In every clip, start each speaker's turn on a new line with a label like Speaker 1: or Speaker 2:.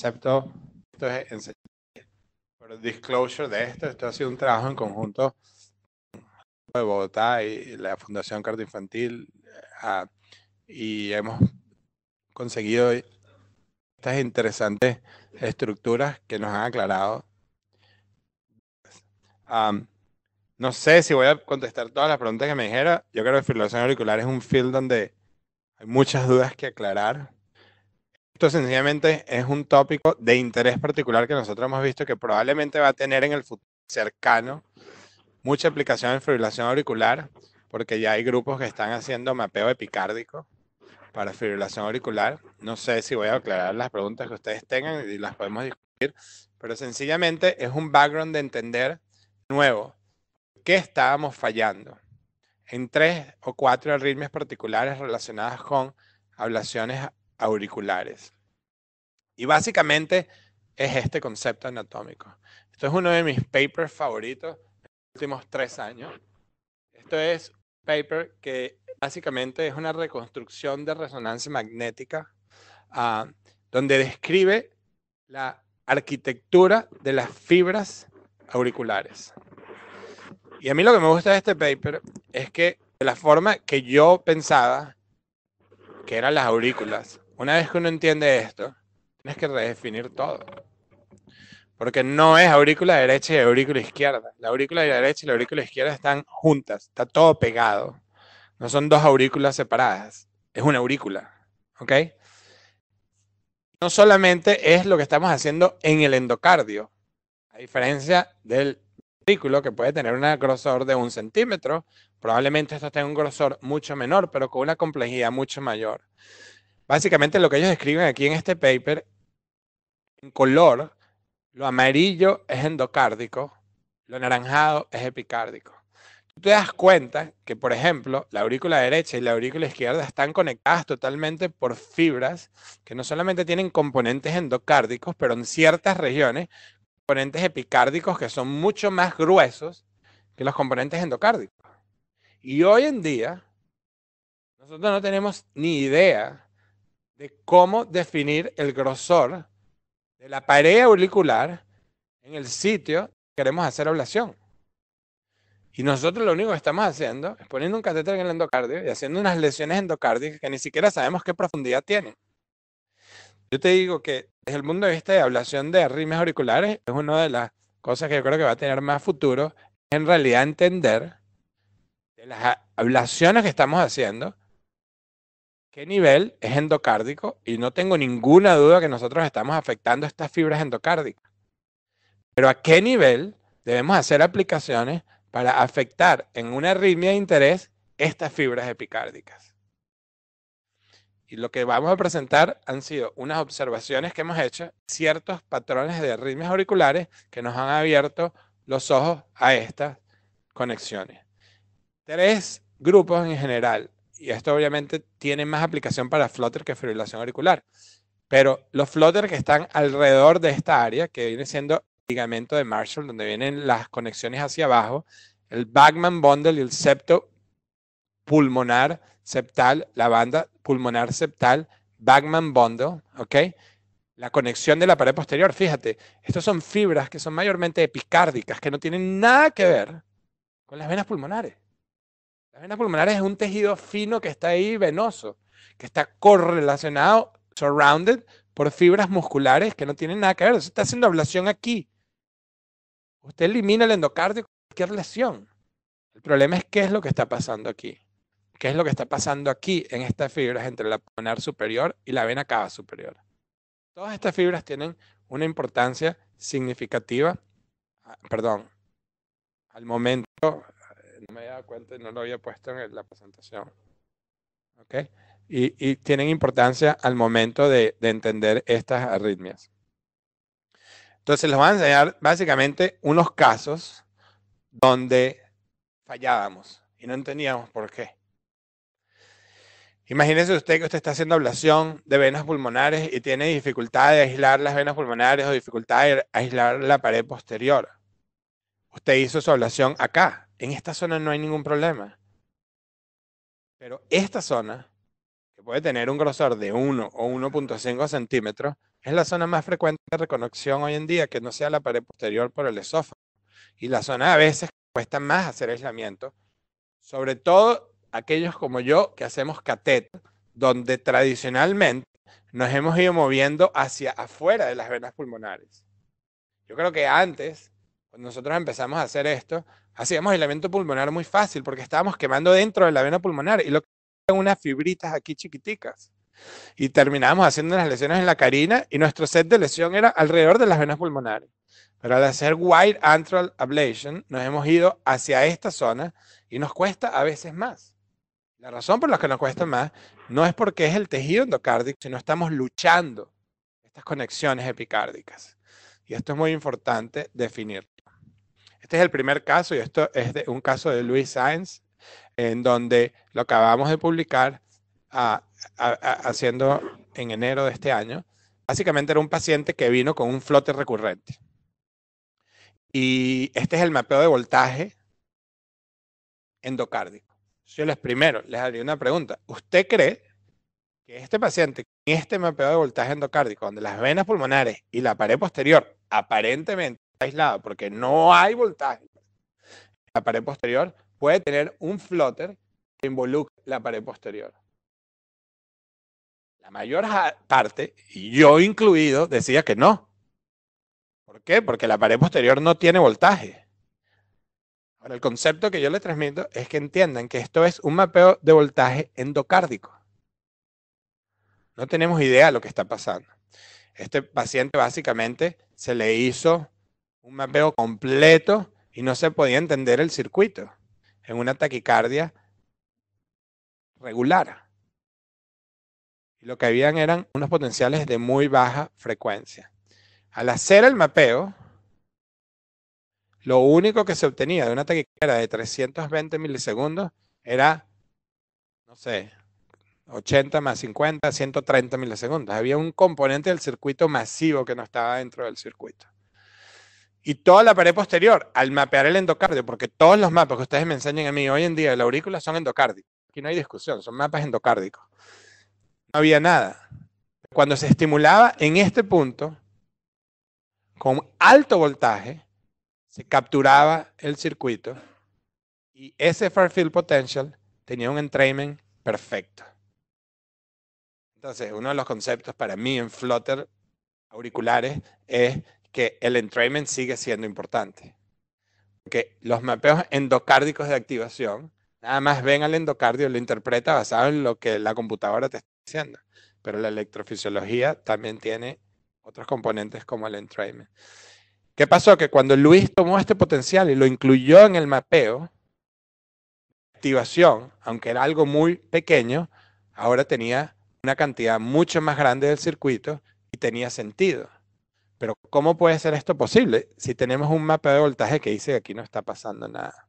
Speaker 1: Excepto, esto es Pero el disclosure de esto, esto ha sido un trabajo en conjunto de Bogotá y la Fundación Carta Infantil eh, y hemos conseguido estas interesantes estructuras que nos han aclarado. no sé si voy a contestar todas las preguntas que me dijeron. Yo creo que la filtración auricular es un field donde hay muchas dudas que aclarar. Esto sencillamente es un tópico de interés particular que nosotros hemos visto que probablemente va a tener en el futuro cercano mucha aplicación en fibrilación auricular, porque ya hay grupos que están haciendo mapeo epicárdico para fibrilación auricular. No sé si voy a aclarar las preguntas que ustedes tengan y las podemos discutir, pero sencillamente es un background de entender nuevo qué estábamos fallando en tres o cuatro ritmos particulares relacionadas con ablaciones auriculares. Y básicamente es este concepto anatómico. Esto es uno de mis papers favoritos de los últimos tres años. Esto es paper que básicamente es una reconstrucción de resonancia magnética ah, donde describe la arquitectura de las fibras auriculares. Y a mí lo que me gusta de este paper es que de la forma que yo pensaba que eran las aurículas, una vez que uno entiende esto, tienes que redefinir todo. Porque no es aurícula derecha y aurícula izquierda. La aurícula derecha y la aurícula izquierda están juntas, está todo pegado. No son dos aurículas separadas, es una aurícula. ¿Ok? No solamente es lo que estamos haciendo en el endocardio, a diferencia del aurículo que puede tener un grosor de un centímetro, probablemente esto tenga un grosor mucho menor, pero con una complejidad mucho mayor. Básicamente lo que ellos escriben aquí en este paper, en color, lo amarillo es endocárdico, lo anaranjado es epicárdico. Tú te das cuenta que, por ejemplo, la aurícula derecha y la aurícula izquierda están conectadas totalmente por fibras que no solamente tienen componentes endocárdicos, pero en ciertas regiones, componentes epicárdicos que son mucho más gruesos que los componentes endocárdicos. Y hoy en día, nosotros no tenemos ni idea de cómo definir el grosor de la pared auricular en el sitio que queremos hacer ablación. Y nosotros lo único que estamos haciendo es poniendo un catéter en el endocardio y haciendo unas lesiones endocárdicas que ni siquiera sabemos qué profundidad tienen. Yo te digo que desde el mundo de esta de ablación de rimes auriculares es una de las cosas que yo creo que va a tener más futuro, en realidad entender de las ablaciones que estamos haciendo, qué nivel es endocárdico y no tengo ninguna duda que nosotros estamos afectando estas fibras endocárdicas. Pero a qué nivel debemos hacer aplicaciones para afectar en una arritmia de interés estas fibras epicárdicas. Y lo que vamos a presentar han sido unas observaciones que hemos hecho, ciertos patrones de arritmias auriculares que nos han abierto los ojos a estas conexiones. Tres grupos en general y esto obviamente tiene más aplicación para flutter que fibrilación auricular, pero los flutter que están alrededor de esta área, que viene siendo el ligamento de Marshall, donde vienen las conexiones hacia abajo, el Bagman bundle y el septo pulmonar septal, la banda pulmonar septal, Bagman bundle, ¿ok? La conexión de la pared posterior, fíjate, estas son fibras que son mayormente epicárdicas, que no tienen nada que ver con las venas pulmonares. La vena pulmonar es un tejido fino que está ahí venoso, que está correlacionado, surrounded por fibras musculares que no tienen nada que ver. Usted está haciendo ablación aquí. Usted elimina el endocardio con cualquier lesión. El problema es qué es lo que está pasando aquí. ¿Qué es lo que está pasando aquí en estas fibras entre la pulmonar superior y la vena cava superior? Todas estas fibras tienen una importancia significativa, ah, perdón, al momento no me había dado cuenta y no lo había puesto en la presentación. ¿Ok? Y, tienen importancia al momento de, entender estas arritmias. Entonces les voy a enseñar básicamente unos casos donde fallábamos y no entendíamos por qué. Imagínese usted que usted está haciendo ablación de venas pulmonares y tiene dificultad de aislar las venas pulmonares o dificultad de aislar la pared posterior. Usted hizo su ablación acá, en esta zona no hay ningún problema. Pero esta zona, que puede tener un grosor de 1 o 1.5 centímetros, es la zona más frecuente de reconexión hoy en día, que no sea la pared posterior por el esófago. Y la zona a veces cuesta más hacer aislamiento, sobre todo aquellos como yo que hacemos catet, donde tradicionalmente nos hemos ido moviendo hacia afuera de las venas pulmonares. Yo creo que antes nosotros empezamos a hacer esto, hacíamos aislamiento pulmonar muy fácil porque estábamos quemando dentro de la vena pulmonar y lo que eran unas fibritas aquí chiquiticas. Y terminábamos haciendo unas lesiones en la carina y nuestro set de lesión era alrededor de las venas pulmonares. Pero al hacer wide antral ablation nos hemos ido hacia esta zona y nos cuesta a veces más. La razón por la que nos cuesta más no es porque es el tejido endocárdico, sino estamos luchando estas conexiones epicárdicas. Y esto es muy importante definir. Este es el primer caso y esto es un caso de Luis Sainz, en donde lo acabamos de publicar haciendo en enero de este año. Básicamente era un paciente que vino con un flote recurrente. Y este es el mapeo de voltaje endocárdico. Yo les primero les haría una pregunta. ¿Usted cree que este paciente con este mapeo de voltaje endocárdico, donde las venas pulmonares y la pared posterior aparentemente aislada, porque no hay voltaje. La pared posterior puede tener un flutter que involucre la pared posterior. La mayor parte, y yo incluido, decía que no. ¿Por qué? Porque la pared posterior no tiene voltaje. Ahora, el concepto que yo le transmito es que entiendan que esto es un mapeo de voltaje endocárdico. No tenemos idea de lo que está pasando. Este paciente básicamente se le hizo un mapeo completo y no se podía entender el circuito en una taquicardia regular. Y lo que habían eran unos potenciales de muy baja frecuencia. Al hacer el mapeo, lo único que se obtenía de una taquicardia de 320 milisegundos era, no sé, 80 más 50, 130 milisegundos. Había un componente del circuito masivo que no estaba dentro del circuito y toda la pared posterior al mapear el endocardio, porque todos los mapas que ustedes me enseñan a mí hoy en día de la aurícula son endocárdicos. Aquí no hay discusión, son mapas endocárdicos. No había nada. Cuando se estimulaba en este punto, con alto voltaje, se capturaba el circuito y ese far-field Potential tenía un entrainment perfecto. Entonces, uno de los conceptos para mí en Flutter auriculares es que el entrainment sigue siendo importante. Porque los mapeos endocárdicos de activación, nada más ven al endocardio, lo interpreta basado en lo que la computadora te está diciendo. Pero la electrofisiología también tiene otros componentes como el entrainment. ¿Qué pasó? Que cuando Luis tomó este potencial y lo incluyó en el mapeo, activación, aunque era algo muy pequeño, ahora tenía una cantidad mucho más grande del circuito y tenía sentido. Pero ¿cómo puede ser esto posible si tenemos un mapa de voltaje que dice que aquí no está pasando nada?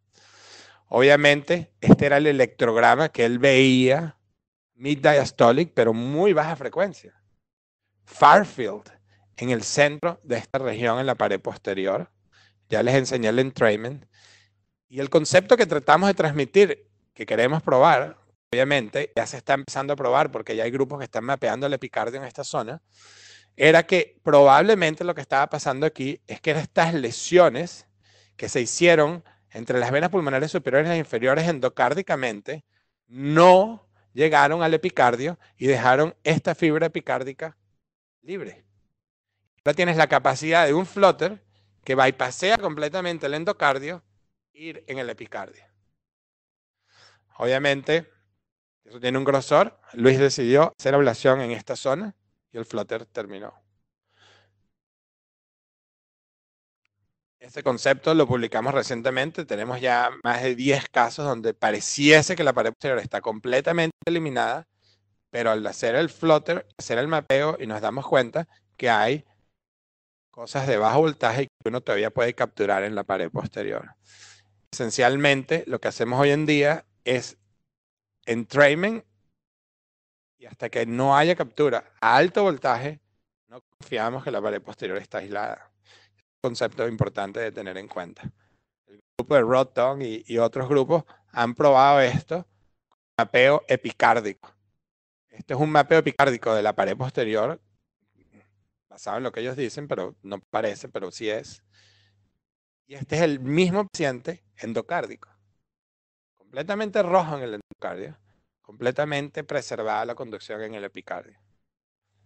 Speaker 1: Obviamente, este era el electrograma que él veía, mid-diastolic, pero muy baja frecuencia. Farfield, en el centro de esta región, en la pared posterior. Ya les enseñé el entrainment. Y el concepto que tratamos de transmitir, que queremos probar, obviamente, ya se está empezando a probar porque ya hay grupos que están mapeando el epicardio en esta zona era que probablemente lo que estaba pasando aquí es que estas lesiones que se hicieron entre las venas pulmonares superiores e inferiores endocárdicamente no llegaron al epicardio y dejaron esta fibra epicárdica libre. Ya tienes la capacidad de un flotter que bypassea completamente el endocardio ir en el epicardio. Obviamente, eso tiene un grosor. Luis decidió hacer ablación en esta zona y el Flutter terminó. Este concepto lo publicamos recientemente, tenemos ya más de 10 casos donde pareciese que la pared posterior está completamente eliminada, pero al hacer el Flutter, hacer el mapeo y nos damos cuenta que hay cosas de bajo voltaje que uno todavía puede capturar en la pared posterior. Esencialmente, lo que hacemos hoy en día es entrainment y hasta que no haya captura a alto voltaje, no confiamos que la pared posterior está aislada. Es un concepto importante de tener en cuenta. El grupo de rotton y, otros grupos han probado esto con mapeo epicárdico. Este es un mapeo epicárdico de la pared posterior, basado en lo que ellos dicen, pero no parece, pero sí es. Y este es el mismo paciente endocárdico, completamente rojo en el endocardio, completamente preservada la conducción en el epicardio.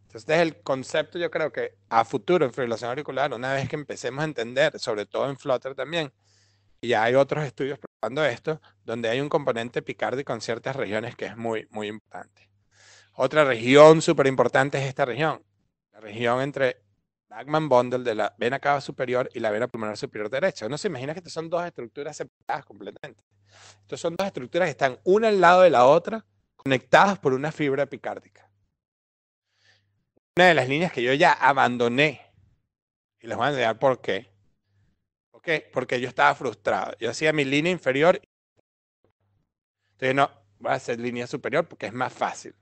Speaker 1: Entonces, es el concepto, yo creo que a futuro en fibrilación auricular, una vez que empecemos a entender, sobre todo en Flutter también, y ya hay otros estudios probando esto, donde hay un componente epicardio con ciertas regiones que es muy, muy importante. Otra región súper importante es esta región, la región entre lagman Bundle de la vena cava superior y la vena pulmonar superior derecha. Uno se imagina que estas son dos estructuras separadas completamente. Estas son dos estructuras que están una al lado de la otra conectadas por una fibra epicárdica. Una de las líneas que yo ya abandoné, y les voy a enseñar por qué, ¿Por qué? porque yo estaba frustrado. Yo hacía mi línea inferior, entonces no, voy a hacer línea superior porque es más fácil.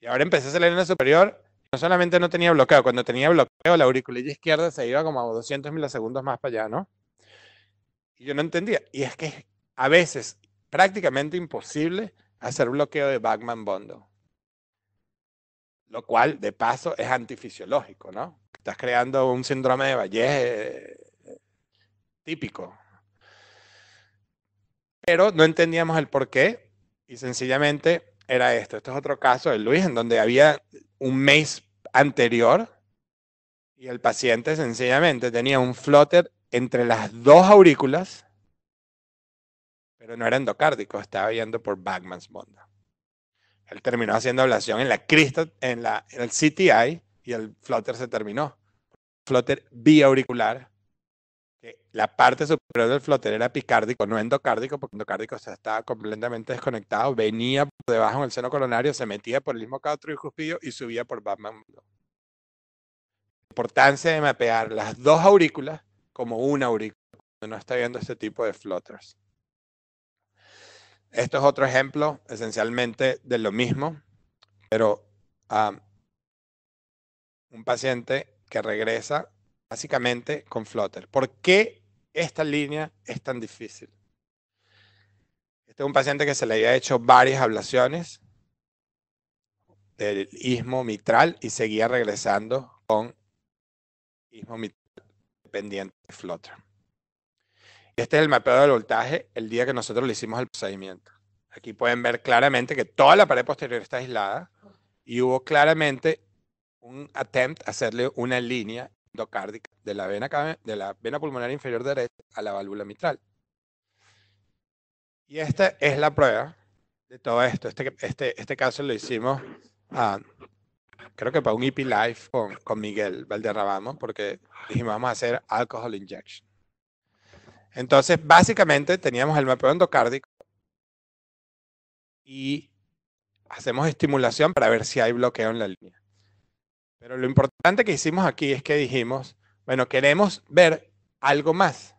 Speaker 1: Y ahora empecé a hacer la línea superior, no solamente no tenía bloqueo, cuando tenía bloqueo la auriculilla izquierda se iba como a 200 milisegundos más para allá, ¿no? Y yo no entendía. Y es que a veces prácticamente imposible hacer bloqueo de bachman Bondo. Lo cual, de paso, es antifisiológico, ¿no? Estás creando un síndrome de Valle eh, eh, típico. Pero no entendíamos el por qué y sencillamente era esto. Esto es otro caso de Luis, en donde había un mes anterior y el paciente sencillamente tenía un flotter entre las dos aurículas pero no era endocárdico, estaba yendo por Batman's Bonda. Él terminó haciendo ablación en la crista, en, la, el CTI y el flotter se terminó. Flotter biauricular. Que la parte superior del flotter era picárdico, no endocárdico, porque endocárdico se estaba completamente desconectado. Venía por debajo en el seno coronario, se metía por el mismo cautro y y subía por Batman. La importancia de mapear las dos aurículas como una aurícula cuando no está viendo este tipo de flutters. Esto es otro ejemplo esencialmente de lo mismo, pero un paciente que regresa básicamente con Flutter. ¿Por qué esta línea es tan difícil? Este es un paciente que se le había hecho varias ablaciones del ismo mitral y seguía regresando con ismo mitral dependiente de Flutter. Este es el mapeo del voltaje el día que nosotros le hicimos el procedimiento. Aquí pueden ver claramente que toda la pared posterior está aislada y hubo claramente un attempt a hacerle una línea endocárdica de la vena, de la vena pulmonar inferior derecha a la válvula mitral. Y esta es la prueba de todo esto. Este, este, este caso lo hicimos, creo que para un EP Live con, con Miguel Valderrabamo, porque dijimos vamos a hacer alcohol injection. Entonces, básicamente teníamos el mapeo endocárdico y hacemos estimulación para ver si hay bloqueo en la línea. Pero lo importante que hicimos aquí es que dijimos, bueno, queremos ver algo más.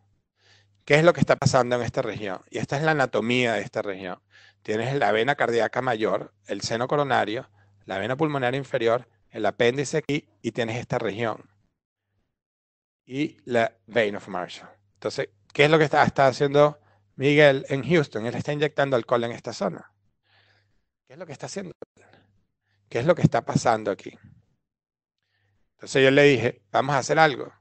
Speaker 1: ¿Qué es lo que está pasando en esta región? Y esta es la anatomía de esta región. Tienes la vena cardíaca mayor, el seno coronario, la vena pulmonar inferior, el apéndice aquí y tienes esta región. Y la vein of Marshall. Entonces, ¿Qué es lo que está, haciendo Miguel en Houston? Él está inyectando alcohol en esta zona. ¿Qué es lo que está haciendo? ¿Qué es lo que está pasando aquí? Entonces yo le dije, vamos a hacer algo.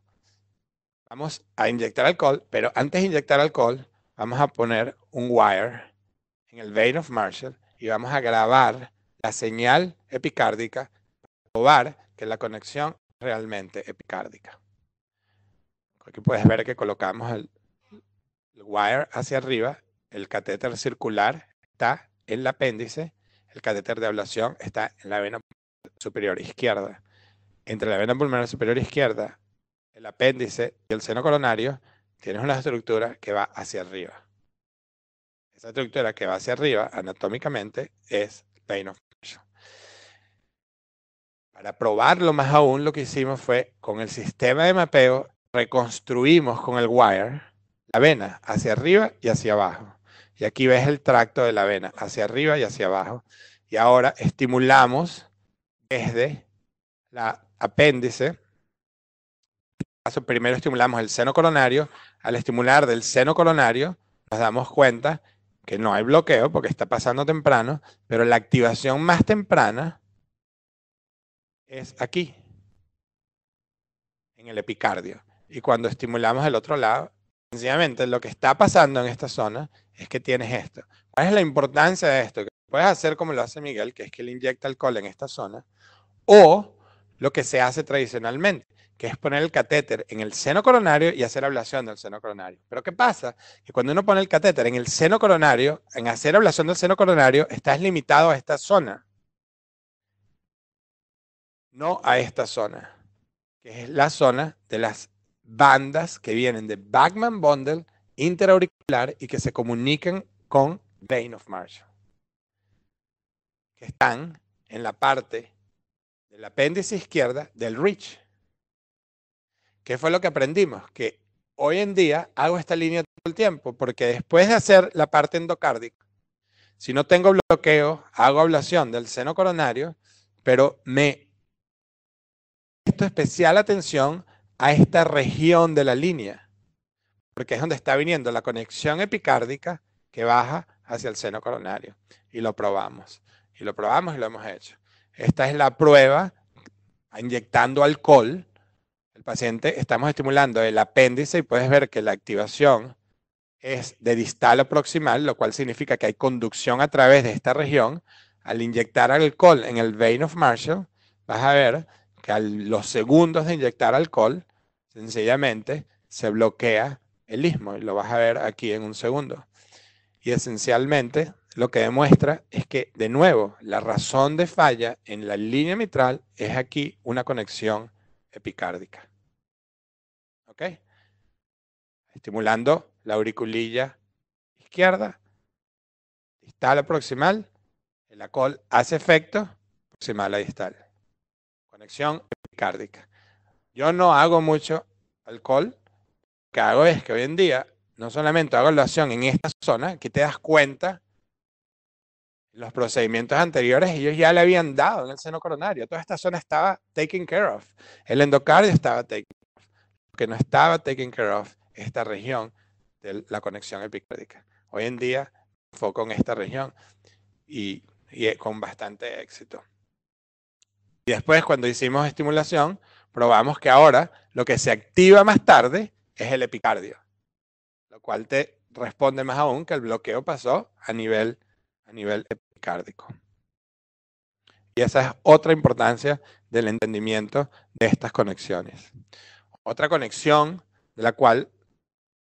Speaker 1: Vamos a inyectar alcohol, pero antes de inyectar alcohol, vamos a poner un wire en el vein of Marshall y vamos a grabar la señal epicárdica para probar que la conexión es realmente epicárdica. Aquí puedes ver que colocamos el el wire hacia arriba, el catéter circular está en el apéndice, el catéter de ablación está en la vena superior izquierda. Entre la vena pulmonar superior izquierda, el apéndice y el seno coronario, tienes una estructura que va hacia arriba. Esa estructura que va hacia arriba anatómicamente es pain of Para probarlo más aún, lo que hicimos fue con el sistema de mapeo, reconstruimos con el wire vena, hacia arriba y hacia abajo. Y aquí ves el tracto de la vena, hacia arriba y hacia abajo. Y ahora estimulamos desde la apéndice. Primero estimulamos el seno coronario. Al estimular del seno coronario, nos damos cuenta que no hay bloqueo porque está pasando temprano, pero la activación más temprana es aquí, en el epicardio. Y cuando estimulamos el otro lado, Sencillamente, lo que está pasando en esta zona es que tienes esto. ¿Cuál es la importancia de esto? Que puedes hacer como lo hace Miguel, que es que le inyecta alcohol en esta zona, o lo que se hace tradicionalmente, que es poner el catéter en el seno coronario y hacer ablación del seno coronario. Pero ¿qué pasa? Que cuando uno pone el catéter en el seno coronario, en hacer ablación del seno coronario, estás limitado a esta zona, no a esta zona, que es la zona de las bandas que vienen de Backman Bundle interauricular y que se comunican con Vein of Marshall, que están en la parte del apéndice izquierda del Reach. ¿Qué fue lo que aprendimos? Que hoy en día hago esta línea todo el tiempo, porque después de hacer la parte endocárdica, si no tengo bloqueo, hago ablación del seno coronario, pero me esto especial atención a esta región de la línea, porque es donde está viniendo la conexión epicárdica que baja hacia el seno coronario. Y lo probamos, y lo probamos y lo hemos hecho. Esta es la prueba inyectando alcohol. El paciente, estamos estimulando el apéndice y puedes ver que la activación es de distal a proximal, lo cual significa que hay conducción a través de esta región. Al inyectar alcohol en el vein of Marshall, vas a ver que a los segundos de inyectar alcohol, sencillamente se bloquea el istmo y lo vas a ver aquí en un segundo. Y esencialmente lo que demuestra es que, de nuevo, la razón de falla en la línea mitral es aquí una conexión epicárdica. ¿Ok? Estimulando la auriculilla izquierda, distal a proximal, el alcohol hace efecto proximal a distal conexión epicárdica. Yo no hago mucho alcohol, lo que hago es que hoy en día no solamente hago evaluación en esta zona, que te das cuenta, los procedimientos anteriores ellos ya le habían dado en el seno coronario, toda esta zona estaba taken care of, el endocardio estaba taken care of, que no estaba taken care of esta región de la conexión epicárdica. Hoy en día foco en esta región y con bastante éxito. Y después, cuando hicimos estimulación, probamos que ahora lo que se activa más tarde es el epicardio, lo cual te responde más aún que el bloqueo pasó a nivel, a nivel epicárdico. Y esa es otra importancia del entendimiento de estas conexiones. Otra conexión de la cual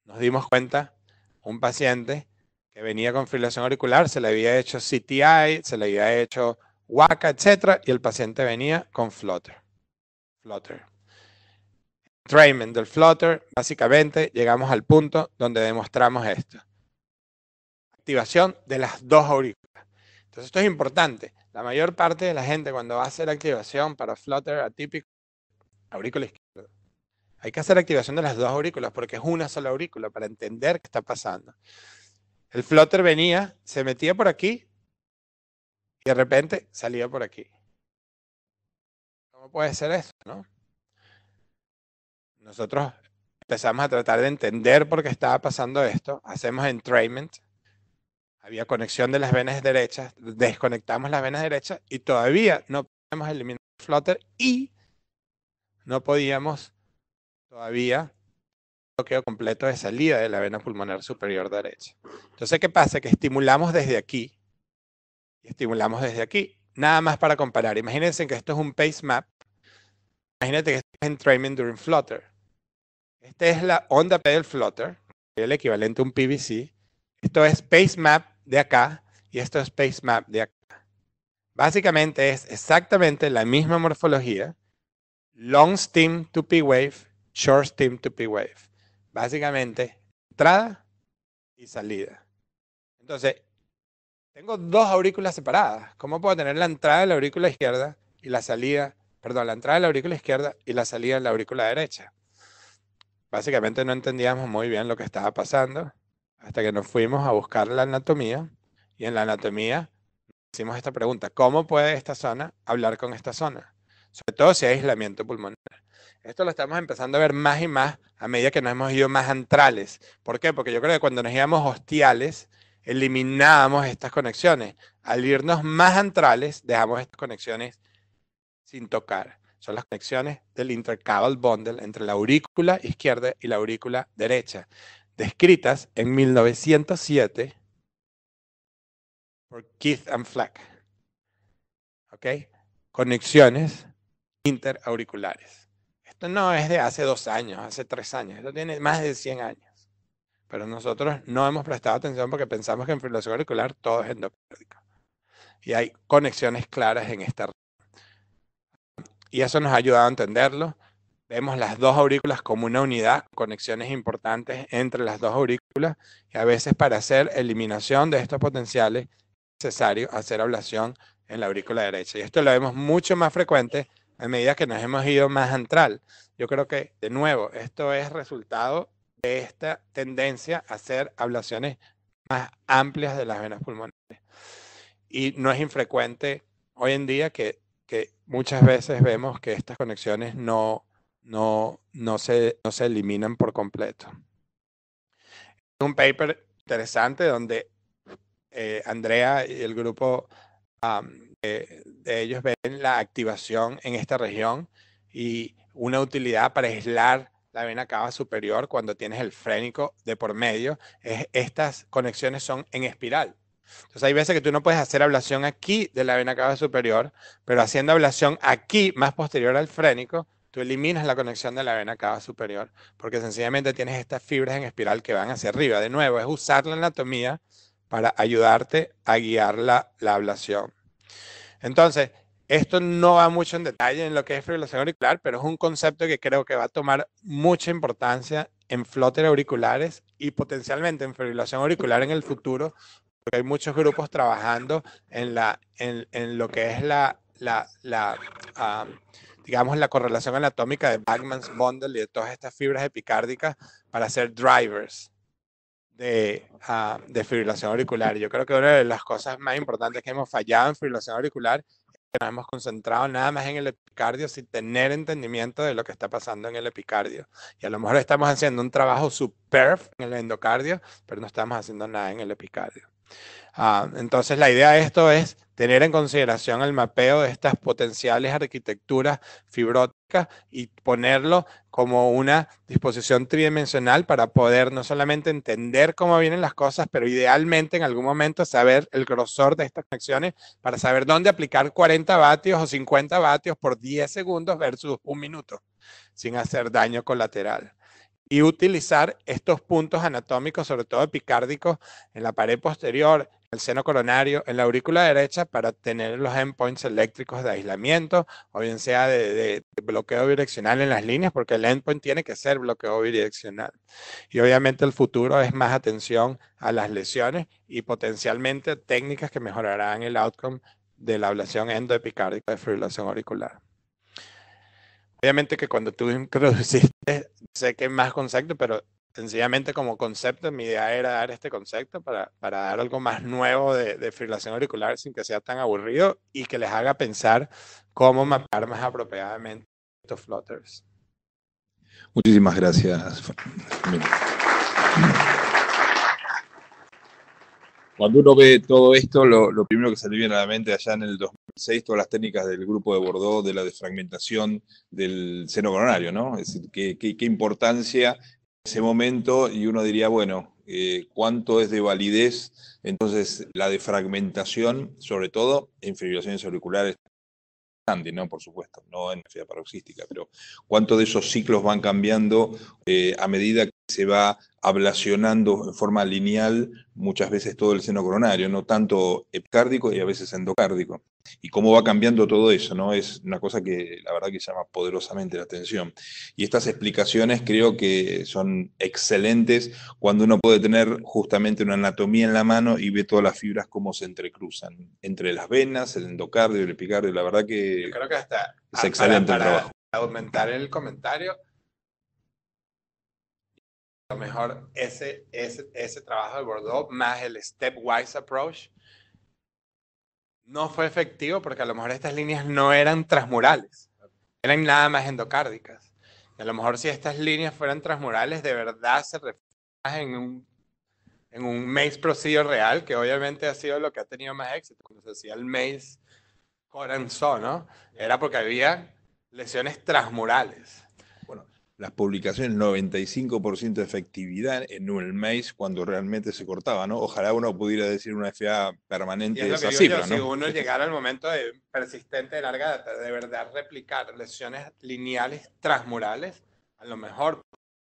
Speaker 1: nos dimos cuenta, un paciente que venía con fibrilación auricular, se le había hecho CTI, se le había hecho Waka, etcétera, Y el paciente venía con Flutter. Flutter. Trainment del Flutter, básicamente llegamos al punto donde demostramos esto. Activación de las dos aurículas. Entonces esto es importante. La mayor parte de la gente cuando hace la activación para Flutter atípico, aurícula izquierda. Hay que hacer activación de las dos aurículas porque es una sola aurícula para entender qué está pasando. El Flutter venía, se metía por aquí y de repente salió por aquí. ¿Cómo puede ser eso? no? Nosotros empezamos a tratar de entender por qué estaba pasando esto. Hacemos entrainment. Había conexión de las venas derechas. Desconectamos las venas derechas y todavía no podíamos eliminar el flutter y no podíamos todavía bloqueo completo de salida de la vena pulmonar superior derecha. Entonces, ¿qué pasa? Que estimulamos desde aquí estimulamos desde aquí. Nada más para comparar. Imagínense que esto es un pace map. Imagínate que esto es Training during flutter. Esta es la onda P del flutter, el equivalente a un PVC. Esto es pace map de acá y esto es pace map de acá. Básicamente es exactamente la misma morfología. Long steam to P wave, short steam to P wave. Básicamente, entrada y salida. Entonces, tengo dos aurículas separadas. ¿Cómo puedo tener la entrada de la aurícula izquierda y la salida, perdón, la entrada de la aurícula izquierda y la salida de la aurícula derecha? Básicamente no entendíamos muy bien lo que estaba pasando hasta que nos fuimos a buscar la anatomía y en la anatomía hicimos esta pregunta, ¿cómo puede esta zona hablar con esta zona? Sobre todo si hay aislamiento pulmonar. Esto lo estamos empezando a ver más y más a medida que nos hemos ido más antrales. ¿Por qué? Porque yo creo que cuando nos íbamos hostiales, Eliminamos estas conexiones. Al irnos más antrales, dejamos estas conexiones sin tocar. Son las conexiones del intercabal bundle entre la aurícula izquierda y la aurícula derecha, descritas en 1907 por Keith and Flack. ¿Ok? Conexiones interauriculares. Esto no es de hace dos años, hace tres años, esto tiene más de 100 años. Pero nosotros no hemos prestado atención porque pensamos que en fibrilación auricular todo es endopérdico. Y hay conexiones claras en esta Y eso nos ha ayudado a entenderlo. Vemos las dos aurículas como una unidad, conexiones importantes entre las dos aurículas. Y a veces para hacer eliminación de estos potenciales es necesario hacer ablación en la aurícula derecha. Y esto lo vemos mucho más frecuente a medida que nos hemos ido más antral. Yo creo que, de nuevo, esto es resultado de esta tendencia a hacer ablaciones más amplias de las venas pulmonares. Y no es infrecuente hoy en día que, que muchas veces vemos que estas conexiones no, no, no, se, no se eliminan por completo. Un paper interesante donde eh, Andrea y el grupo de, de ellos ven la activación en esta región y una utilidad para aislar la vena cava superior, cuando tienes el frénico de por medio, estas conexiones son en espiral. Entonces hay veces que tú no puedes hacer ablación aquí de la vena cava superior, pero haciendo ablación aquí, más posterior al frénico, tú eliminas la conexión de la vena cava superior, porque sencillamente tienes estas fibras en espiral que van hacia arriba. De nuevo, es usar la anatomía para ayudarte a guiar la, la ablación. Entonces, esto no va mucho en detalle en lo que es fibrilación auricular, pero es un concepto que creo que va a tomar mucha importancia en flutter auriculares y potencialmente en fibrilación auricular en el futuro, porque hay muchos grupos trabajando en, lo que es la, la, digamos, la correlación anatómica de Bagman's Bundle y de todas estas fibras epicárdicas para ser drivers de, ah, de fibrilación auricular. Yo creo que una de las cosas más importantes que hemos fallado en fibrilación auricular que nos hemos concentrado nada más en el epicardio sin tener entendimiento de lo que está pasando en el epicardio. Y a lo mejor estamos haciendo un trabajo superf en el endocardio, pero no estamos haciendo nada en el epicardio. Ah, entonces, la idea de esto es tener en consideración el mapeo de estas potenciales arquitecturas fibróticas y ponerlo como una disposición tridimensional para poder no solamente entender cómo vienen las cosas, pero idealmente en algún momento saber el grosor de estas conexiones para saber dónde aplicar 40 vatios o 50 vatios por 10 segundos versus un minuto, sin hacer daño colateral y utilizar estos puntos anatómicos, sobre todo epicárdicos, en la pared posterior, el seno coronario, en la aurícula derecha, para tener los endpoints eléctricos de aislamiento, o bien sea de, bloqueo bidireccional en las líneas, porque el endpoint tiene que ser bloqueo bidireccional. Y obviamente el futuro es más atención a las lesiones y potencialmente técnicas que mejorarán el outcome de la ablación endoepicárdica de fibrilación auricular. Obviamente que cuando tú introduciste, sé que es más concepto, pero sencillamente como concepto, mi idea era dar este concepto para, dar algo más nuevo de, de auricular sin que sea tan aburrido y que les haga pensar cómo mapear más apropiadamente estos flotters.
Speaker 2: Muchísimas gracias. Cuando uno ve todo esto, lo, primero que se le viene a la mente allá en el 2006, todas las técnicas del grupo de Bordeaux, de la desfragmentación del seno coronario, ¿no? Es decir, qué, qué, en importancia ese momento y uno diría, bueno, eh, ¿cuánto es de validez? Entonces, la defragmentación, sobre todo en fibrilaciones auriculares ¿no? Por supuesto, no en la paroxística, pero cuánto de esos ciclos van cambiando eh, a medida que se va ablacionando en forma lineal muchas veces todo el seno coronario, no tanto epicárdico y a veces endocárdico y cómo va cambiando todo eso, ¿no? Es una cosa que la verdad que llama poderosamente la atención. Y estas explicaciones creo que son excelentes cuando uno puede tener justamente una anatomía en la mano y ve todas las fibras cómo se entrecruzan, entre las venas, el endocardio, el epicardio, la verdad que...
Speaker 1: creo Es excelente el trabajo. Aumentar el comentario, a lo mejor ese, ese, ese trabajo de Bordeaux más el stepwise approach no fue efectivo porque a lo mejor estas líneas no eran transmurales, eran nada más endocárdicas. Y a lo mejor si estas líneas fueran transmurales, de verdad se reflejan en un, en un maze real, que obviamente ha sido lo que ha tenido más éxito. Cuando se hacía el maze Coronzo, ¿no? Era porque había lesiones transmurales
Speaker 2: las publicaciones 95% de efectividad en un mes cuando realmente se cortaba, ¿no? Ojalá uno pudiera decir una FA permanente de esa cifra, yo, Si uno
Speaker 1: llegara al momento de persistente de larga data, de verdad replicar lesiones lineales transmurales, a lo mejor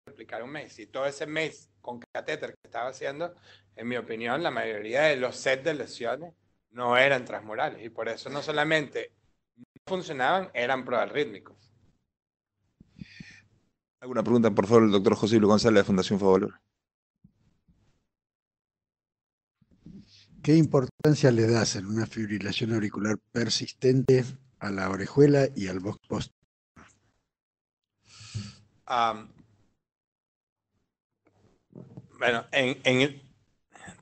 Speaker 1: replicar un mes. Y todo ese mes con catéter que estaba haciendo, en mi opinión, la mayoría de los sets de lesiones no eran transmurales y por eso no solamente no funcionaban, eran rítmicos ¿Alguna
Speaker 2: pregunta, por favor, el doctor José Luis González de Fundación Favalor?
Speaker 3: ¿Qué importancia le das en una fibrilación auricular persistente a la orejuela y al box post?
Speaker 1: bueno, en,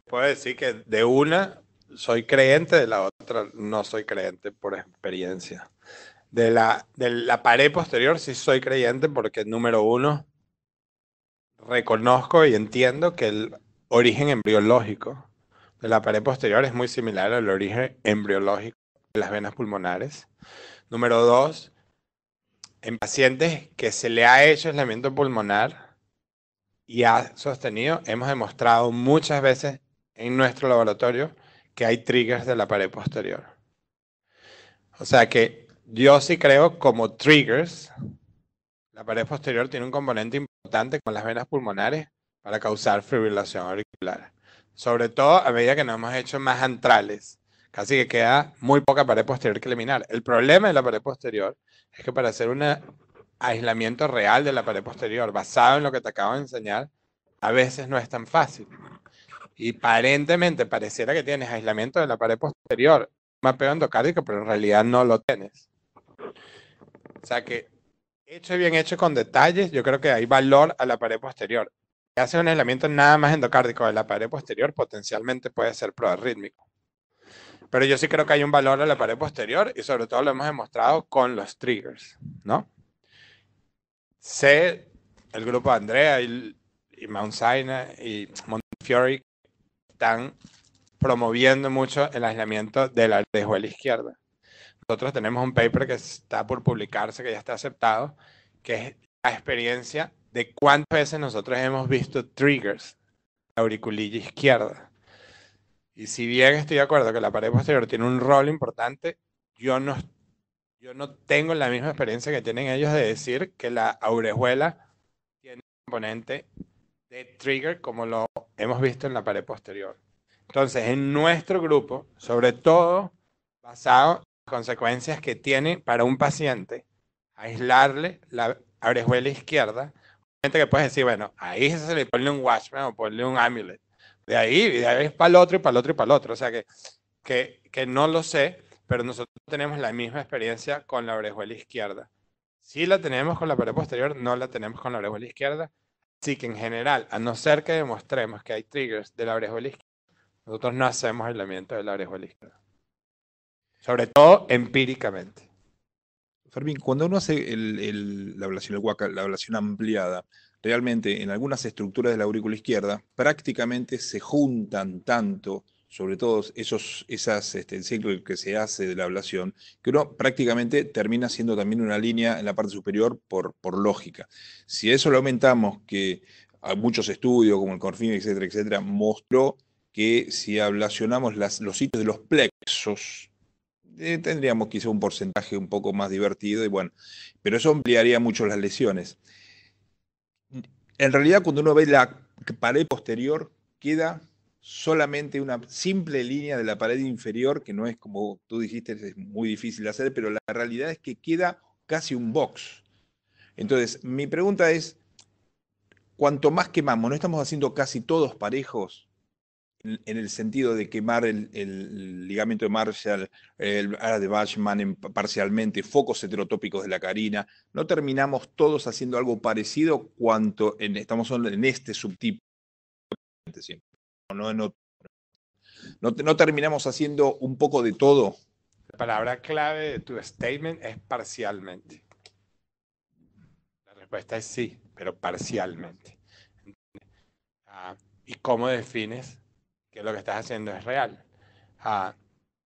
Speaker 1: puedo decir que de una soy creyente, de la otra no soy creyente por experiencia. De la, de la pared posterior sí soy creyente porque, número uno, reconozco y entiendo que el origen embriológico de la pared posterior es muy similar al origen embriológico de las venas pulmonares. Número dos, en pacientes que se le ha hecho aislamiento pulmonar y ha sostenido, hemos demostrado muchas veces en nuestro laboratorio que hay triggers de la pared posterior. O sea que yo sí creo como triggers, la pared posterior tiene un componente importante con las venas pulmonares para causar fibrilación auricular. Sobre todo a medida que nos hemos hecho más antrales. Casi que queda muy poca pared posterior que eliminar. El problema de la pared posterior es que para hacer un aislamiento real de la pared posterior, basado en lo que te acabo de enseñar, a veces no es tan fácil. Y aparentemente pareciera que tienes aislamiento de la pared posterior, mapeo endocárdico, pero en realidad no lo tienes. O sea que hecho y bien hecho con detalles, yo creo que hay valor a la pared posterior. Si hace un aislamiento nada más endocárdico de la pared posterior, potencialmente puede ser proarrítmico. Pero yo sí creo que hay un valor a la pared posterior y sobre todo lo hemos demostrado con los triggers, ¿no? Sé el grupo Andrea y, y Mount Sinai y Montefiore están promoviendo mucho el aislamiento de la izquierda nosotros tenemos un paper que está por publicarse, que ya está aceptado, que es la experiencia de cuántas veces nosotros hemos visto triggers auriculilla izquierda. Y si bien estoy de acuerdo que la pared posterior tiene un rol importante, yo no, yo no tengo la misma experiencia que tienen ellos de decir que la aurejuela tiene un componente de trigger como lo hemos visto en la pared posterior. Entonces, en nuestro grupo, sobre todo basado consecuencias que tiene para un paciente aislarle la orejuela izquierda. Gente que puede decir, bueno, ahí se le pone un watchman o ponle un amulet. De ahí, de ahí para el otro y para el otro y para el otro. O sea que, que, que no lo sé, pero nosotros tenemos la misma experiencia con la orejuela izquierda. Si la tenemos con la pared posterior, no la tenemos con la orejuela izquierda. Así que en general, a no ser que demostremos que hay triggers de la orejuela izquierda, nosotros no hacemos aislamiento de la orejuela izquierda. Sobre todo empíricamente.
Speaker 2: Fermín, cuando uno hace la ablación, la ablación ampliada, realmente en algunas estructuras de la aurícula izquierda prácticamente se juntan tanto, sobre todo esos, esas, este, el ciclo que se hace de la ablación, que uno prácticamente termina siendo también una línea en la parte superior por, por lógica. Si eso lo aumentamos, que a muchos estudios como el Corfín, etcétera, etcétera, mostró que si ablacionamos las, los sitios de los plexos, eh, tendríamos quizá un porcentaje un poco más divertido y bueno, pero eso ampliaría mucho las lesiones. En realidad, cuando uno ve la pared posterior, queda solamente una simple línea de la pared inferior, que no es como tú dijiste, es muy difícil de hacer, pero la realidad es que queda casi un box. Entonces, mi pregunta es, cuanto más quemamos, ¿no estamos haciendo casi todos parejos? en, el sentido de quemar el, ligamento de Marshall, el área de Bachman parcialmente, focos heterotópicos de la carina, no terminamos todos haciendo algo parecido cuando en, estamos en este subtipo. No, terminamos haciendo un poco de todo.
Speaker 1: La palabra clave de tu statement es parcialmente. La respuesta es sí, pero parcialmente. Ah, ¿Y cómo defines que lo que estás haciendo es real. Ah,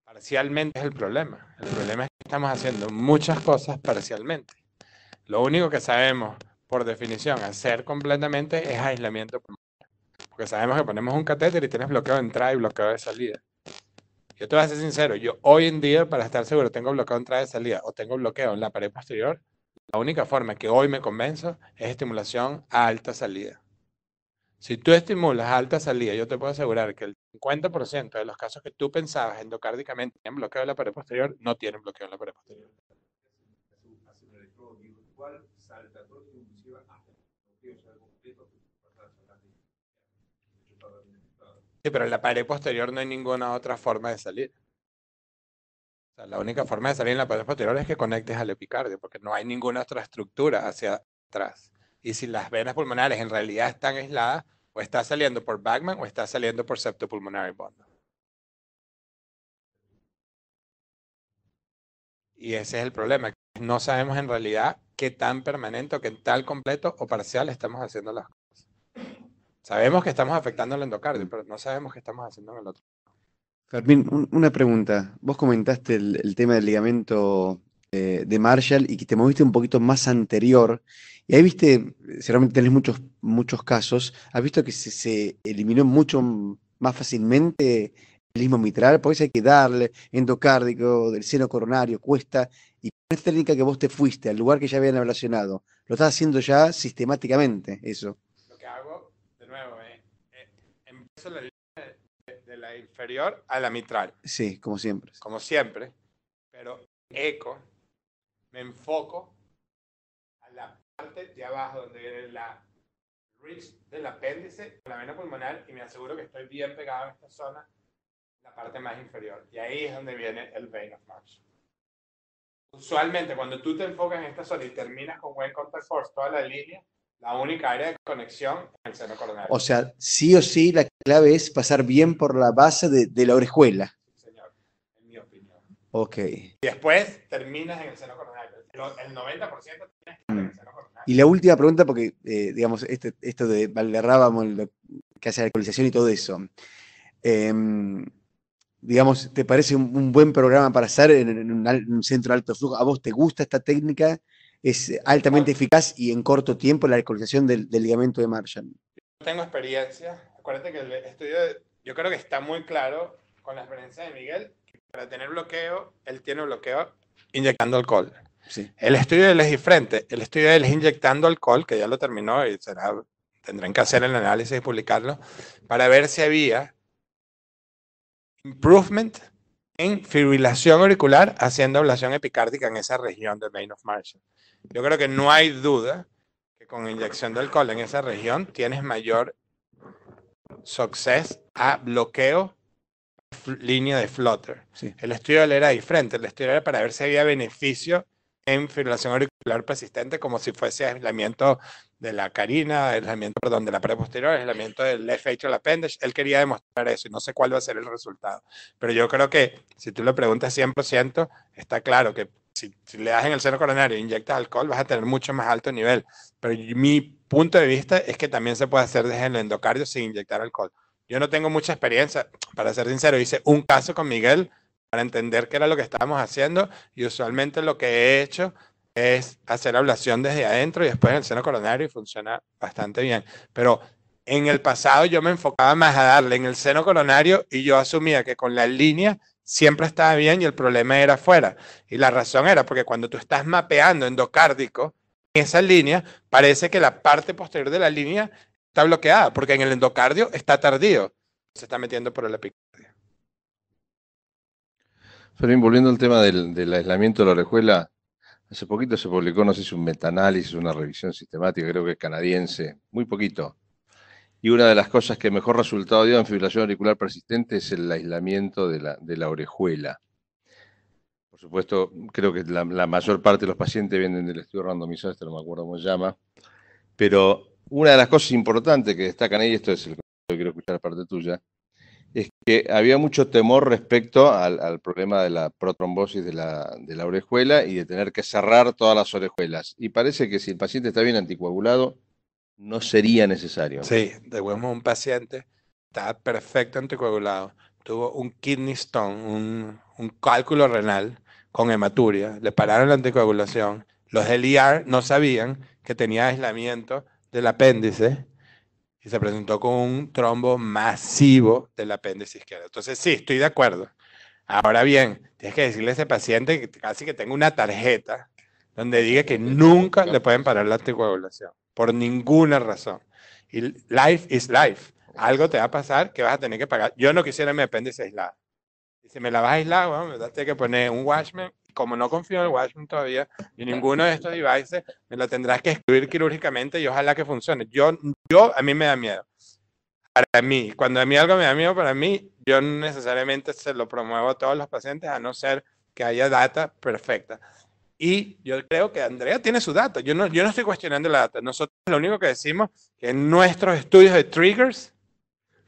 Speaker 1: parcialmente es el problema. El problema es que estamos haciendo muchas cosas parcialmente. Lo único que sabemos, por definición, hacer completamente es aislamiento Porque sabemos que ponemos un catéter y tienes bloqueo de entrada y bloqueo de salida. Yo te voy a ser sincero, yo hoy en día, para estar seguro, tengo bloqueo de entrada y salida o tengo bloqueo en la pared posterior. La única forma que hoy me convenzo es estimulación a alta salida. Si tú estimulas alta salida, yo te puedo asegurar que el 50% de los casos que tú pensabas endocárdicamente tienen bloqueo de la pared posterior, no tienen bloqueo de la pared posterior. Sí, pero en la pared posterior no hay ninguna otra forma de salir. O sea, la única forma de salir en la pared posterior es que conectes al epicardio, porque no hay ninguna otra estructura hacia atrás. Y si las venas pulmonares en realidad están aisladas, o está saliendo por Bagman o está saliendo por septo pulmonar Y ese es el problema. No sabemos en realidad qué tan permanente o qué tan completo o parcial estamos haciendo las cosas. Sabemos que estamos afectando el endocardio, pero no sabemos qué estamos haciendo en el
Speaker 3: otro. Fermín, una pregunta. Vos comentaste el tema del ligamento eh, de, Marshall y que te moviste un poquito más anterior. Y ahí viste, seguramente realmente tenés muchos, muchos casos, has visto que se, eliminó mucho más fácilmente el mismo mitral, por eso hay que darle endocárdico, del seno coronario, cuesta, y con esta técnica que vos te fuiste al lugar que ya habían relacionado, lo estás haciendo ya sistemáticamente, eso.
Speaker 1: Lo que hago, de nuevo, eh, eh, la de, la inferior a la mitral.
Speaker 3: Sí, como siempre.
Speaker 1: Como siempre, pero eco me enfoco a la parte de abajo, donde viene la ridge del apéndice, la vena pulmonar, y me aseguro que estoy bien pegado en esta zona, la parte más inferior. Y ahí es donde viene el vein of march. Usualmente, cuando tú te enfocas en esta zona y terminas con buen contact force toda la línea, la única área de conexión es el seno coronario. O sea,
Speaker 3: sí o sí, la clave es pasar bien por la base de, la orejuela. Sí, señor, en mi opinión. Ok.
Speaker 1: Después terminas en el seno coronario el 90% tienes
Speaker 3: que mm. Y la última pregunta, porque, eh, digamos, este, esto de Valderrábamos, que hace la alcoholización y todo eso. Em, digamos, ¿te parece un, buen programa para hacer en, un, centro de alto flujo? ¿A vos te gusta esta técnica? Es altamente eficaz y en corto tiempo la alcoholización del, ligamento de Marshall.
Speaker 1: Yo tengo experiencia. Acuérdate que el estudio, yo creo que está muy claro con la experiencia de Miguel, que para tener bloqueo, él tiene bloqueo inyectando alcohol. El estudio de él es diferente. El estudio de él es inyectando alcohol, que ya lo terminó y será, tendrán que hacer el análisis y publicarlo, para ver si había improvement en fibrilación auricular haciendo ablación epicárdica en esa región del vein of Marshall. Yo creo que no hay duda que con inyección de alcohol en esa región tienes mayor success a bloqueo línea de flutter. El estudio era diferente, el estudio era para ver si había beneficio en fibrilación auricular persistente como si fuese aislamiento de la carina, aislamiento, perdón, de la preposterior, aislamiento del left del appendage. Él quería demostrar eso y no sé cuál va a ser el resultado. Pero yo creo que si tú le preguntas 100%, está claro que si, si le das en el seno coronario e inyectas alcohol, vas a tener mucho más alto nivel. Pero mi punto de vista es que también se puede hacer desde el endocardio sin inyectar alcohol. Yo no tengo mucha experiencia, para ser sincero, hice un caso con Miguel para entender qué era lo que estábamos haciendo y usualmente lo que he hecho es hacer ablación desde adentro y después en el seno coronario y funciona bastante bien. Pero en el pasado yo me enfocaba más a darle en el seno coronario y yo asumía que con la línea siempre estaba bien y el problema era afuera. Y la razón era porque cuando tú estás mapeando endocárdico en esa línea, parece que la parte posterior de la línea está bloqueada porque en el endocardio está tardío. Se está metiendo por el epicardio.
Speaker 4: Fermín, volviendo al tema del, aislamiento de la orejuela, hace poquito se publicó, no sé si un metaanálisis, una revisión sistemática, creo que es canadiense, muy poquito. Y una de las cosas que mejor resultado dio en fibrilación auricular persistente es el aislamiento de la, orejuela. Por supuesto, creo que la, mayor parte de los pacientes vienen del estudio randomizado, este no me acuerdo cómo se llama, pero una de las cosas importantes que destacan ahí, esto es el que quiero escuchar parte tuya, que había mucho temor respecto al, problema de la protrombosis de la, de la, orejuela y de tener que cerrar todas las orejuelas. Y parece que si el paciente está bien anticoagulado, no sería necesario. Sí, tenemos un paciente, está perfecto anticoagulado,
Speaker 1: tuvo un kidney stone, un, cálculo renal con hematuria, le pararon la anticoagulación, los del e no sabían que tenía aislamiento del apéndice y se presentó con un trombo masivo del apéndice izquierdo. Entonces, sí, estoy de acuerdo. Ahora bien, tienes que decirle a ese paciente que casi que tengo una tarjeta donde diga que nunca le pueden parar la anticoagulación, por ninguna razón. Y life is life. Algo te va a pasar que vas a tener que pagar. Yo no quisiera mi apéndice aislado. Y si me la vas a aislar, me vas a tener que poner un watchman como no confío en el Washington todavía y ninguno de estos devices, me lo tendrás que escribir quirúrgicamente y ojalá que funcione. Yo, yo, a mí me da miedo. Para mí, cuando a mí algo me da miedo, para mí, yo necesariamente se lo promuevo a todos los pacientes, a no ser que haya data perfecta. Y yo creo que Andrea tiene su data. Yo no, yo no estoy cuestionando la data. Nosotros lo único que decimos que en nuestros estudios de triggers,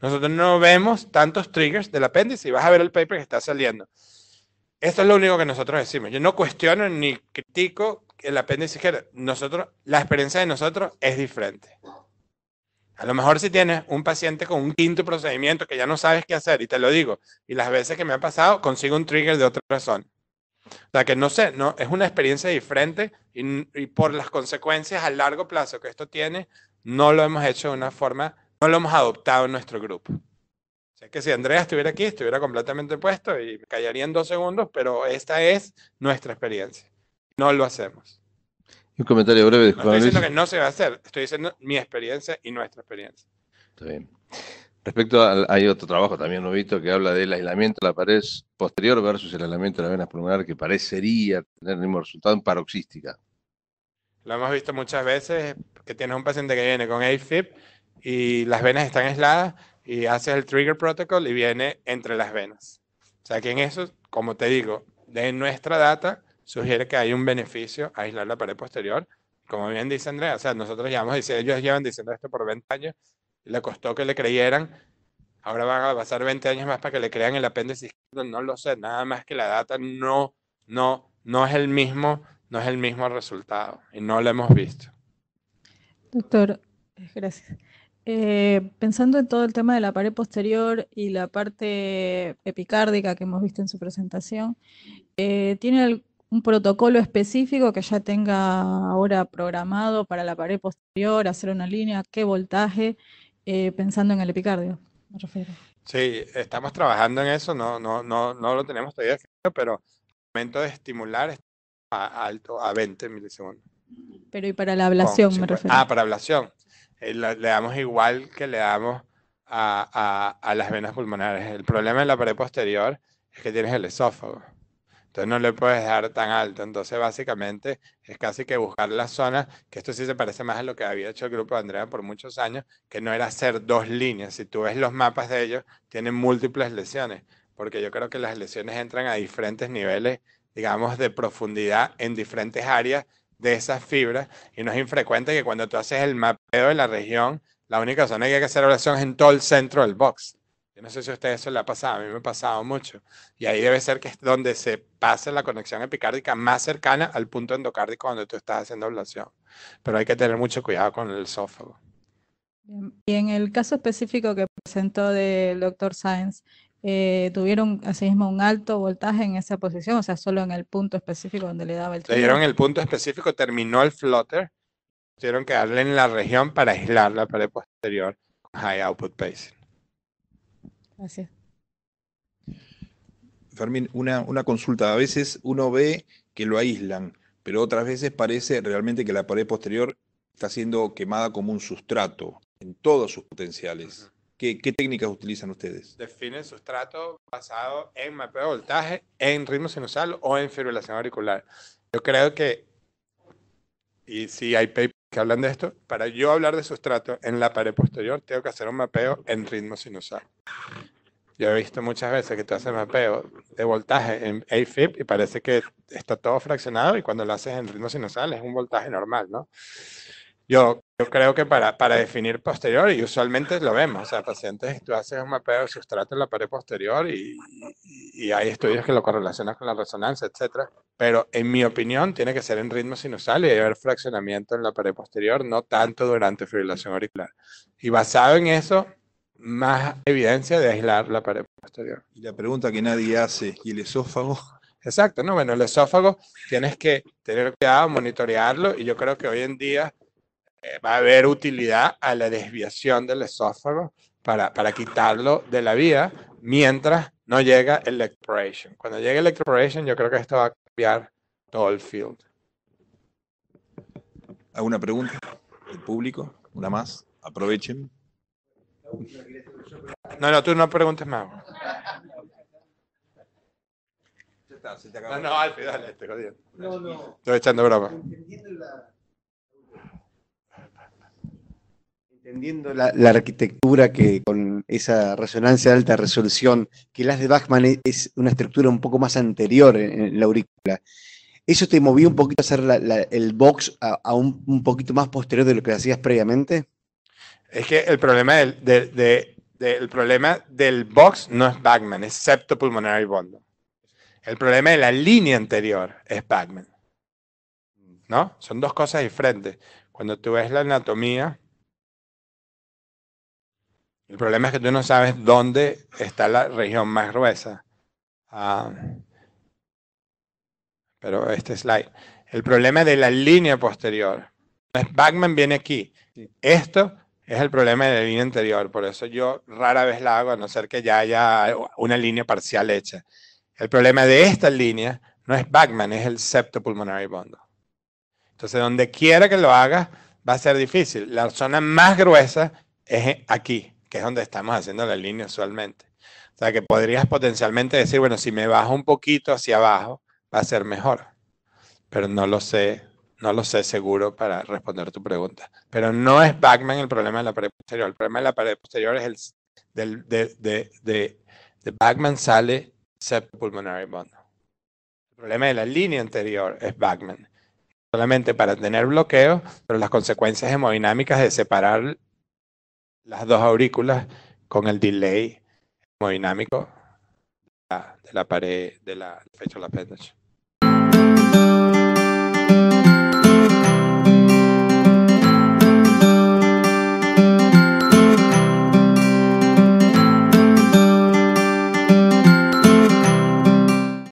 Speaker 1: nosotros no vemos tantos triggers del apéndice y vas a ver el paper que está saliendo. Esto es lo único que nosotros decimos. Yo no cuestiono ni critico el apéndice Nosotros, la experiencia de nosotros es diferente. A lo mejor si tienes un paciente con un quinto procedimiento que ya no sabes qué hacer, y te lo digo, y las veces que me ha pasado, consigo un trigger de otra razón. O sea, que no sé, no, es una experiencia diferente y por las consecuencias a largo plazo que esto tiene, no lo hemos hecho de una forma, no lo hemos adoptado en nuestro grupo. Sé que si Andrea estuviera aquí, estuviera completamente puesto y me callaría en dos segundos, pero esta es nuestra experiencia. No lo hacemos.
Speaker 4: Un comentario breve. De no estoy diciendo que
Speaker 1: no se va a hacer, estoy diciendo mi experiencia y nuestra experiencia.
Speaker 4: Está bien. Respecto al, hay otro trabajo también he visto, que habla del aislamiento de la pared posterior versus el aislamiento de la vena pulmonar que parecería tener el mismo resultado en paroxística.
Speaker 1: Lo hemos visto muchas veces que tienes un paciente que viene con AFib y las venas están aisladas y hace el trigger protocol y viene entre las venas. O sea que en eso, como te digo, de nuestra data sugiere que hay un beneficio a aislar la pared posterior. Como bien dice Andrea, o sea, nosotros llevamos, ellos llevan diciendo esto por 20 años, le costó que le creyeran, ahora van a pasar 20 años más para que le crean el apéndice izquierdo, no lo sé, nada más que la data no, no, no es el mismo, no es el mismo resultado y no lo hemos visto.
Speaker 4: Doctor,
Speaker 2: eh, gracias. Eh, pensando en todo el tema de la pared posterior y la parte epicárdica que hemos visto en su presentación, eh, ¿tiene un protocolo específico que ya tenga ahora programado para la pared posterior, hacer una línea, qué voltaje, eh, pensando en el epicardio? Me refiero.
Speaker 1: Sí, estamos trabajando en eso, no, no, no, no lo tenemos todavía, pero el momento de estimular a alto, a 20 milisegundos.
Speaker 2: Pero y para la ablación, me refiero. Ah,
Speaker 1: para ablación. Eh, le damos igual que le damos a, las venas pulmonares. El problema en la pared posterior es que tienes el esófago. Entonces no le puedes dar tan alto. Entonces básicamente es casi que buscar la zona, que esto sí se parece más a lo que había hecho el grupo de Andrea por muchos años, que no era hacer dos líneas. Si tú ves los mapas de ellos, tienen múltiples lesiones, porque yo creo que las lesiones entran a diferentes niveles, digamos, de profundidad en diferentes áreas de esas fibras y no es infrecuente que cuando tú haces el mapeo de la región, la única zona que hay que hacer oración es en todo el centro del box. Yo no sé si a ustedes eso le ha pasado, a mí me ha pasado mucho. Y ahí debe ser que es donde se pasa la conexión epicárdica más cercana al punto endocárdico donde tú estás haciendo ablación. Pero hay que tener mucho cuidado con el esófago.
Speaker 2: Y en el caso específico que presentó del doctor Sáenz, eh, tuvieron tuvieron mismo un alto voltaje en esa posición, o sea, solo en el punto específico donde le daba
Speaker 1: el tiro. Le el punto específico, terminó el flutter, tuvieron que darle en la región para aislar la pared posterior con high output pacing. Gracias. Fermín, una,
Speaker 2: una consulta. A veces uno ve
Speaker 1: que lo aíslan,
Speaker 2: pero otras veces parece realmente que la pared posterior está siendo quemada como un sustrato en todos sus potenciales. ¿Qué, técnicas utilizan ustedes?
Speaker 1: Definen sustrato basado en mapeo de voltaje, en ritmo sinusal o en fibrilación auricular. Yo creo que, y si hay papers que hablan de esto, para yo hablar de sustrato en la pared posterior, tengo que hacer un mapeo en ritmo sinusal. Yo he visto muchas veces que tú haces mapeo de voltaje en AFib y parece que está todo fraccionado y cuando lo haces en ritmo sinusal es un voltaje normal, ¿no? Yo, creo que para, para definir posterior, y usualmente lo vemos, o sea, pacientes, tú haces un mapeo de sustrato en la pared posterior y, y, hay estudios que lo correlacionan con la resonancia, etcétera. Pero en mi opinión, tiene que ser en ritmo sinusal y haber fraccionamiento en la pared posterior, no tanto durante fibrilación auricular. Y basado en eso, más evidencia de aislar la pared posterior. Y la pregunta que nadie hace, ¿y el esófago? Exacto, no, bueno, el esófago tienes que tener cuidado, monitorearlo, y yo creo que hoy en día va a haber utilidad a la desviación del esófago para, para quitarlo de la vía mientras no llega el electroporation. Cuando llegue el electroporation, yo creo que esto va a cambiar todo el field.
Speaker 2: ¿Alguna pregunta del público? ¿Una más? Aprovechen. No, no, tú no preguntes más. No, no,
Speaker 3: Estoy
Speaker 1: echando broma. la
Speaker 3: entendiendo la, arquitectura que con esa resonancia de alta resolución, que las de Bachman e, es, una estructura un poco más anterior en, la aurícula. ¿Eso te movió un poquito a hacer el box a, un, poquito más posterior de lo que hacías previamente?
Speaker 1: Es que el problema del, problema del box no es Bachman, excepto pulmonar y bondo. El problema de la línea anterior es Bachman. ¿No? Son dos cosas diferentes. Cuando tú ves la anatomía, el problema es que tú no sabes dónde está la región más gruesa. Ah, pero este slide. El problema de la línea posterior. Backman viene aquí. Esto es el problema de la línea anterior. Por eso yo rara vez la hago, a no ser que ya haya una línea parcial hecha. El problema de esta línea no es Backman, es el septo pulmonar y bundle. Entonces, donde quiera que lo hagas, va a ser difícil. La zona más gruesa es aquí que es donde estamos haciendo la línea usualmente. O sea, que podrías potencialmente decir, bueno, si me bajo un poquito hacia abajo, va a ser mejor. Pero no lo sé, no lo sé seguro para responder tu pregunta. Pero no es Bagman el problema de la pared posterior. El problema de la pared posterior es el del, de, de, de, de sale subpulmonar. bond. El problema de la línea anterior es Bagman Solamente para tener bloqueo, pero las consecuencias hemodinámicas de separar las dos aurículas con el delay hemodinámico de la, pared de la fecha de la